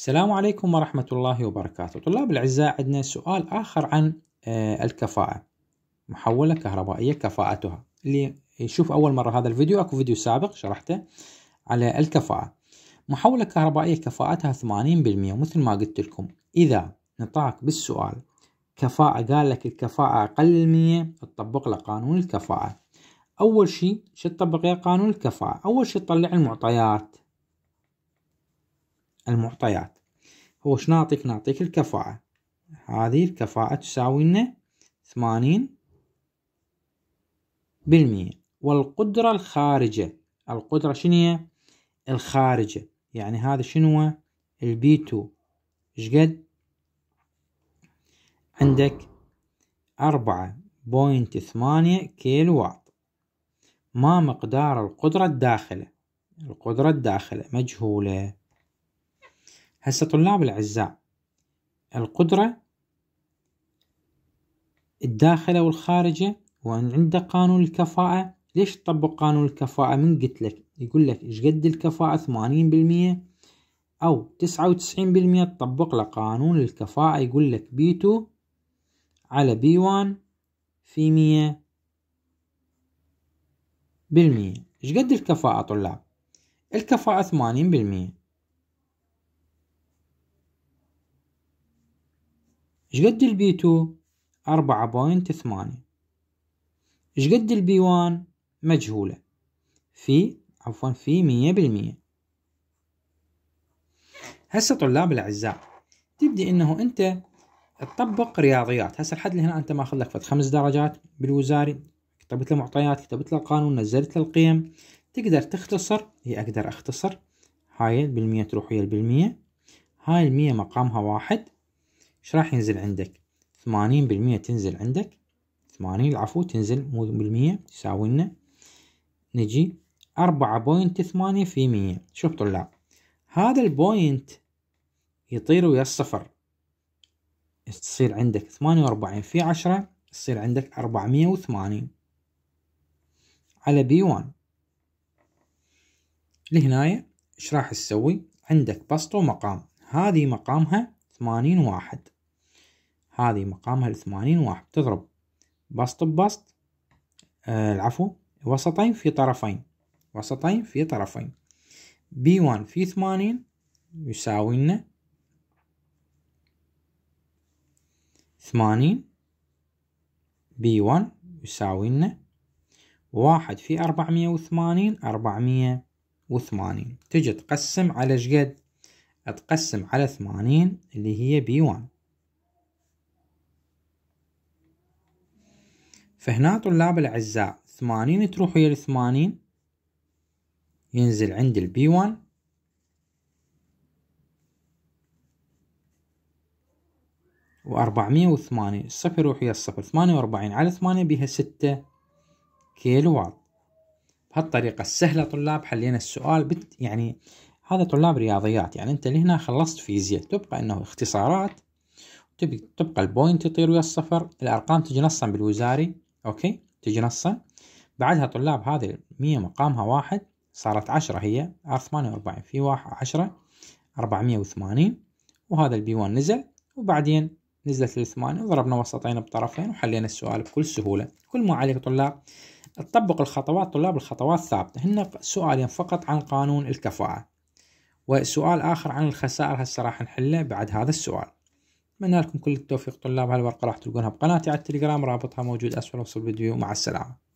السلام عليكم ورحمة الله وبركاته طلاب الأعزاء عندنا سؤال آخر عن آه، الكفاءة محولة كهربائية كفاءتها اللي يشوف أول مرة هذا الفيديو أكو فيديو سابق شرحته على الكفاءة محولة كهربائية كفاءتها 80% ومثل ما قلت لكم إذا نطاق بالسؤال كفاءة قال لك الكفاءة أقل من تطبق له قانون الكفاءة أول شيء شو تطبق قانون الكفاءة أول شيء تطلع المعطيات المعطيات هو شنو نعطيك نعطيك الكفاءة هذه الكفاءة تساوي لنا ثمانين بالمية والقدرة الخارجة القدرة شنو الخارجة يعني هذا شنو البي تو شقد عندك أربعة بوينت ثمانية كيلو واط ما مقدار القدرة الداخلة القدرة الداخلة مجهولة هسه طلاب الأعزاء القدرة الداخلة والخارجة وأن عنده قانون الكفاءة ليش تطبق قانون الكفاءة من قلت لك يقول لك إيش قد الكفاءة ثمانين بالمية أو تسعة وتسعين بالمية تطبق له قانون الكفاءة يقول لك بي تو على بي وان في مية بالمية إيش قد الكفاءة طلاب الكفاءة ثمانين بالمية شقد البي تو أربعة بوينت ثمانية شقد البي وان مجهولة في عفوا في مية بالمية هسا طلاب الأعزاء تبدي أنه أنت تطبق رياضيات هسا لحد هنا أنت ما لك فد خمس درجات بالوزاري كتبت له معطيات كتبت له القانون نزلت له القيم تقدر تختصر هي أقدر أختصر هاي بالمية تروح ويا بالمية هاي المية مقامها واحد ايش راح ينزل عندك ثمانين بالمية تنزل عندك ثمانين العفو تنزل مو بالمية تساوي لنا نجي أربعة بوينت ثمانية في مية شوف طلاب هذا البوينت يطير ويا الصفر تصير عندك ثمانية وأربعين في عشرة تصير عندك أربعمية وثمانين على بي وان لهنايا ايش راح تسوي عندك بسط ومقام هذه مقامها ثمانين واحد هذه مقامها الثمانين واحد تضرب بسط ببسط آه العفو وسطين في طرفين وسطين في طرفين بي وان في ثمانين يساوي لنا ثمانين بي وان يساوي لنا واحد في أربعمية وثمانين أربعمية وثمانين تجي تقسم على شقد أتقسم على ثمانين اللي هي بي وان فهنا طلاب الأعزاء ثمانين تروح ويا الثمانين ينزل عند البي وان وأربعمية وثمانين الصفر يروح ويا الصفر ثمانية وأربعين على ثمانية بها ستة كيلو واط بهالطريقة السهلة طلاب حلينا السؤال بت يعني هذا طلاب رياضيات يعني انت لهنا خلصت فيزياء تبقى انه اختصارات تبقى البوينت يطير ويا الصفر الارقام تجي نصا بالوزاري اوكي تجي نصا بعدها طلاب هذه المية مقامها واحد صارت عشرة هي ار واربعين في واحد عشرة اربعمية وثمانين وهذا البي وان نزل وبعدين نزلت الثمانية وضربنا وسطين بطرفين وحلينا السؤال بكل سهولة كل ما عليك طلاب تطبق الخطوات طلاب الخطوات ثابتة هن سؤالين فقط عن قانون الكفاءة وسؤال آخر عن الخسائر هسه راح نحله بعد هذا السؤال أتمنى لكم كل التوفيق طلاب هالورقة راح تلقونها بقناتي على التليجرام رابطها موجود أسفل وصف الفيديو مع السلامة